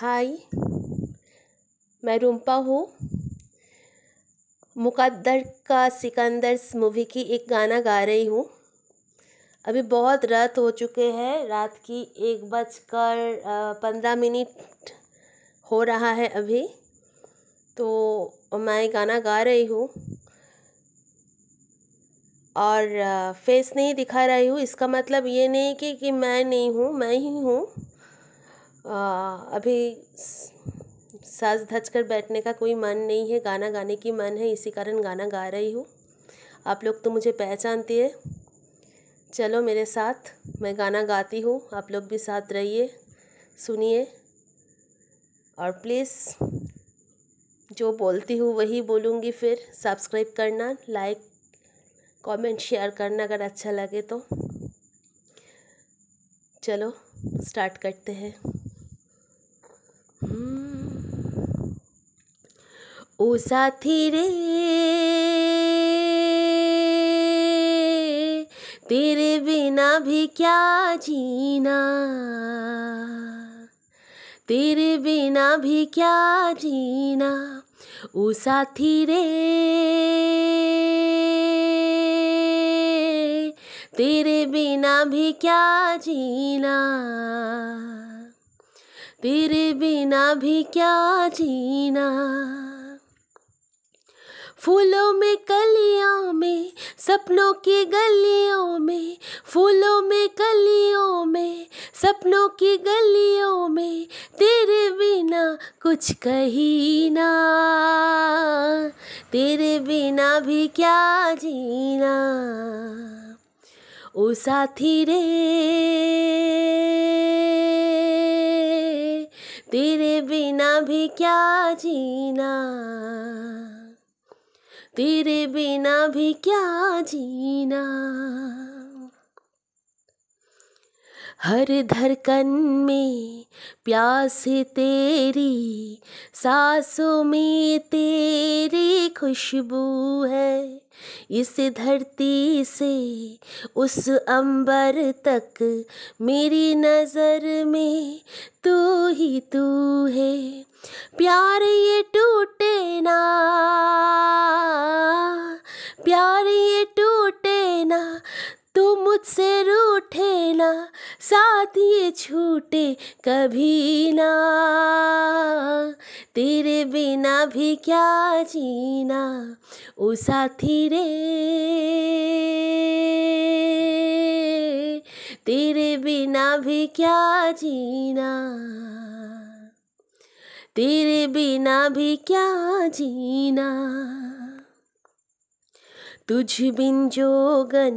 हाय मैं रूम्पा हूँ मुकद्दर का सिकंदर मूवी की एक गाना गा रही हूँ अभी बहुत रात हो चुके हैं रात की एक बजकर पंद्रह मिनट हो रहा है अभी तो मैं गाना गा रही हूँ और फेस नहीं दिखा रही हूँ इसका मतलब ये नहीं कि कि मैं नहीं हूँ मैं ही हूँ अभी साज धज कर बैठने का कोई मन नहीं है गाना गाने की मन है इसी कारण गाना गा रही हूँ आप लोग तो मुझे पहचानती है चलो मेरे साथ मैं गाना गाती हूँ आप लोग भी साथ रहिए सुनिए और प्लीज़ जो बोलती हूँ वही बोलूँगी फिर सब्सक्राइब करना लाइक कमेंट शेयर करना अगर अच्छा लगे तो चलो स्टार्ट करते हैं ओ साथी रे तेरे बिना भी क्या जीना तेरे बिना भी क्या जीना ओ साथी रे तेरे बिना भी क्या जीना तेरे बिना भी क्या जीना फूलों में कलियों में सपनों की गलियों में फूलों में कलियों में सपनों की गलियों में तेरे बिना कुछ कही ना तेरे बिना भी क्या जीना ओ साथी रे तेरे बिना भी क्या जीना तेरे बिना भी क्या जीना हर धड़कन में प्यास तेरी सांसों में तेरी खुशबू है इस धरती से उस अंबर तक मेरी नज़र में तू ही तू है प्यार ये टूटे साथ ये छूटे कभी ना तेरे बिना भी क्या जीना ओ साथी रे तेरे बिना भी क्या जीना तेरे बिना भी क्या जीना तुझ बिन जोगन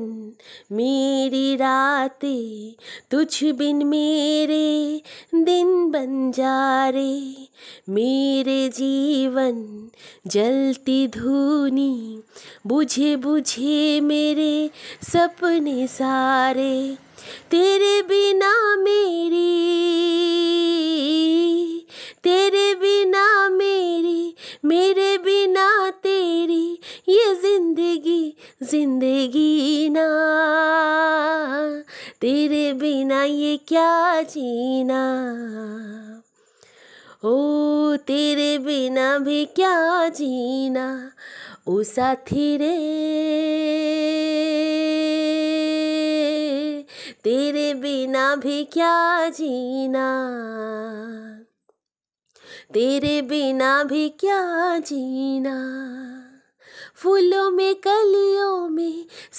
मेरी रातें तुझ बिन मेरे दिन बन जा रे मेरे जीवन जलती धूनी बुझे बुझे मेरे सपने सारे तेरे बिना मेरी तेरे बिना मेरी मेरे बिना तेरी ये जिंदगी ना तेरे बिना ये क्या जीना ओ तेरे बिना भी क्या जीना ओ साथी रे तेरे बिना भी क्या जीना तेरे बिना भी क्या जीना फूलों में कर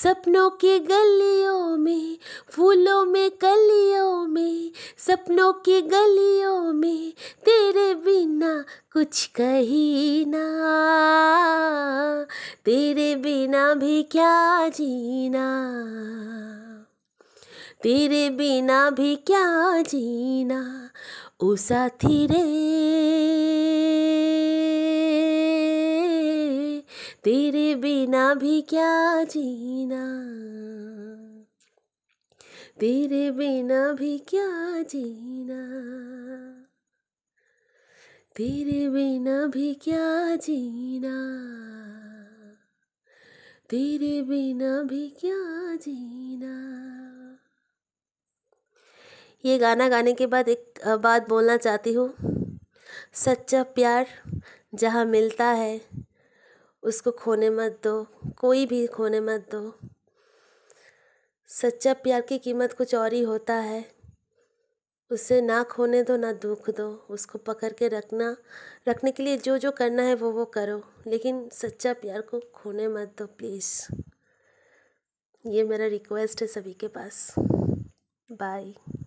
सपनों की गलियों में फूलों में कलियों में सपनों की गलियों में तेरे बिना कुछ कही ना तेरे बिना भी क्या जीना तेरे बिना भी क्या जीना ओ साथी रे तेरे बिना भी क्या जीना तेरे बिना भी क्या जीना तेरे बिना भी क्या जीना तेरे बिना भी क्या जीना ये गाना गाने के बाद एक बात बोलना चाहती हूँ सच्चा प्यार जहाँ मिलता है उसको खोने मत दो कोई भी खोने मत दो सच्चा प्यार की कीमत कुछ और ही होता है उसे ना खोने दो ना दुख दो उसको पकड़ के रखना रखने के लिए जो जो करना है वो वो करो लेकिन सच्चा प्यार को खोने मत दो प्लीज़ ये मेरा रिक्वेस्ट है सभी के पास बाय